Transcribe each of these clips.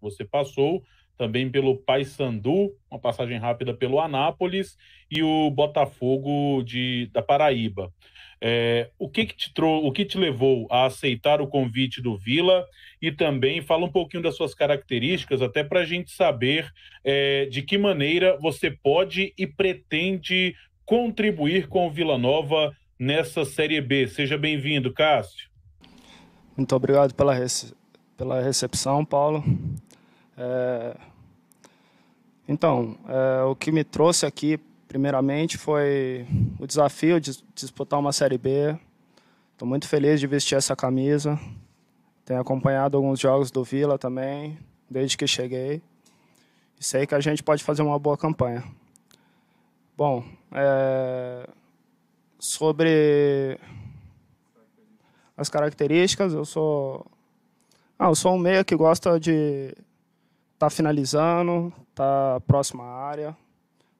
você passou, também pelo Paysandu, uma passagem rápida pelo Anápolis e o Botafogo de, da Paraíba. É, o, que, que, te trou o que te levou a aceitar o convite do Vila e também fala um pouquinho das suas características, até para a gente saber é, de que maneira você pode e pretende contribuir com o Vila Nova nessa Série B. Seja bem-vindo, Cássio. Muito obrigado pela pela recepção, Paulo. É... Então, é, o que me trouxe aqui, primeiramente, foi o desafio de disputar uma Série B. Estou muito feliz de vestir essa camisa. Tenho acompanhado alguns jogos do Vila também, desde que cheguei. E sei que a gente pode fazer uma boa campanha. Bom, é... sobre as características, eu sou ah, eu sou um meia que gosta de estar tá finalizando, estar tá próximo à área.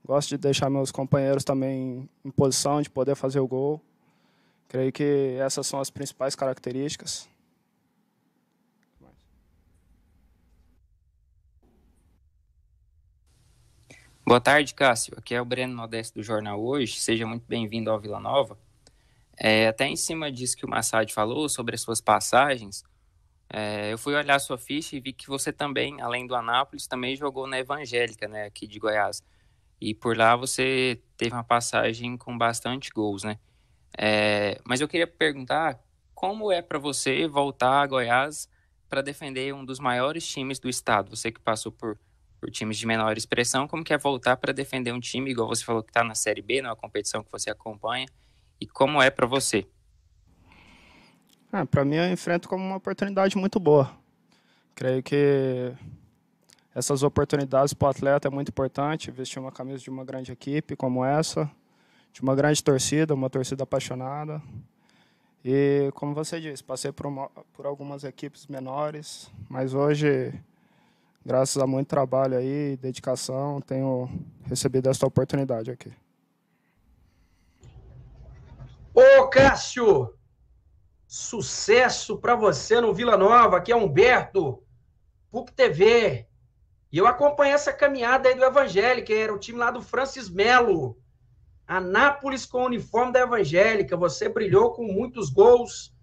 Gosto de deixar meus companheiros também em posição de poder fazer o gol. Creio que essas são as principais características. Boa tarde, Cássio. Aqui é o Breno Modesto do Jornal Hoje. Seja muito bem-vindo ao Vila Nova. É, até em cima disso que o Massad falou sobre as suas passagens, é, eu fui olhar sua ficha e vi que você também, além do Anápolis, também jogou na Evangélica, né, aqui de Goiás. E por lá você teve uma passagem com bastante gols, né? É, mas eu queria perguntar como é para você voltar a Goiás para defender um dos maiores times do estado? Você que passou por, por times de menor expressão, como que é voltar para defender um time igual você falou que está na Série B, na competição que você acompanha? E como é para você? Ah, para mim eu enfrento como uma oportunidade muito boa. Creio que essas oportunidades para o atleta é muito importante, vestir uma camisa de uma grande equipe como essa, de uma grande torcida, uma torcida apaixonada. E como você disse, passei por, uma, por algumas equipes menores, mas hoje, graças a muito trabalho aí, dedicação, tenho recebido esta oportunidade aqui. Ô Cássio, Sucesso para você no Vila Nova, aqui é Humberto, PUC TV. E eu acompanhei essa caminhada aí do Evangélica, era o time lá do Francis Melo. Anápolis com o uniforme da Evangélica, você brilhou com muitos gols,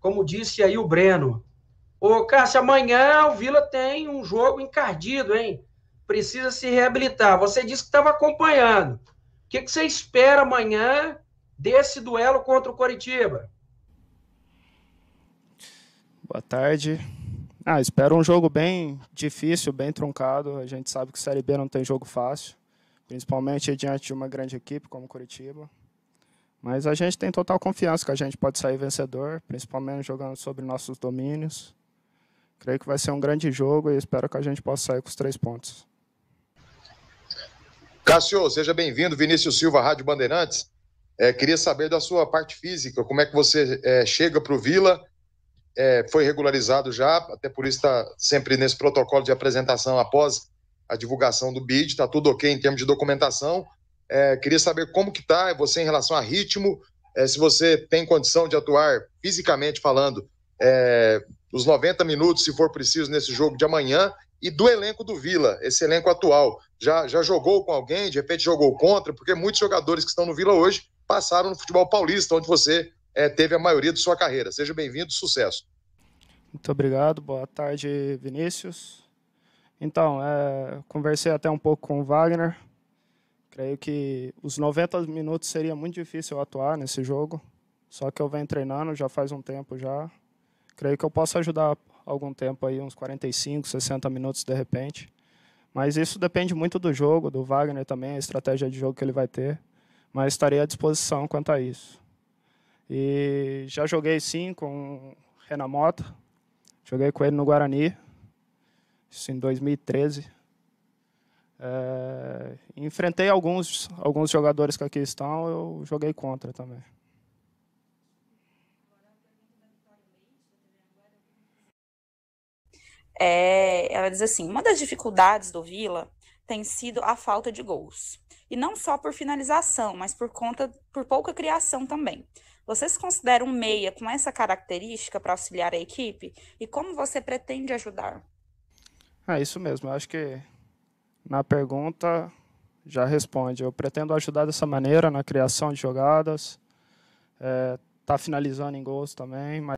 como disse aí o Breno. Ô, Cássio, amanhã o Vila tem um jogo encardido, hein? Precisa se reabilitar. Você disse que estava acompanhando. O que, que, você espera amanhã desse duelo contra o Coritiba? Boa tarde. Ah, espero um jogo bem difícil, bem truncado. A gente sabe que Série B não tem jogo fácil, principalmente diante de uma grande equipe como Curitiba. Mas a gente tem total confiança que a gente pode sair vencedor, principalmente jogando sobre nossos domínios. Creio que vai ser um grande jogo e espero que a gente possa sair com os três pontos. Cássio, seja bem-vindo. Vinícius Silva, Rádio Bandeirantes. É, queria saber da sua parte física, como é que você é, chega para o Vila é, foi regularizado já, até por isso está sempre nesse protocolo de apresentação após a divulgação do BID, está tudo ok em termos de documentação. É, queria saber como que está você em relação a ritmo, é, se você tem condição de atuar fisicamente falando é, os 90 minutos, se for preciso, nesse jogo de amanhã, e do elenco do Vila, esse elenco atual. Já, já jogou com alguém, de repente jogou contra, porque muitos jogadores que estão no Vila hoje passaram no futebol paulista, onde você é, teve a maioria de sua carreira. Seja bem-vindo, sucesso. Muito obrigado, boa tarde, Vinícius. Então, é, conversei até um pouco com o Wagner. Creio que os 90 minutos seria muito difícil atuar nesse jogo. Só que eu venho treinando já faz um tempo já. Creio que eu posso ajudar algum tempo aí, uns 45, 60 minutos de repente. Mas isso depende muito do jogo, do Wagner também, a estratégia de jogo que ele vai ter. Mas estarei à disposição quanto a isso. E já joguei sim com Renan Mota. Joguei com ele no Guarani, isso em 2013. É, enfrentei alguns, alguns jogadores que aqui estão, eu joguei contra também. É, ela diz assim: uma das dificuldades do Vila tem sido a falta de gols e não só por finalização, mas por conta por pouca criação também. Você se considera um meia com essa característica para auxiliar a equipe e como você pretende ajudar? É isso mesmo. Eu acho que na pergunta já responde. Eu pretendo ajudar dessa maneira na criação de jogadas, é, tá finalizando em gols também, mas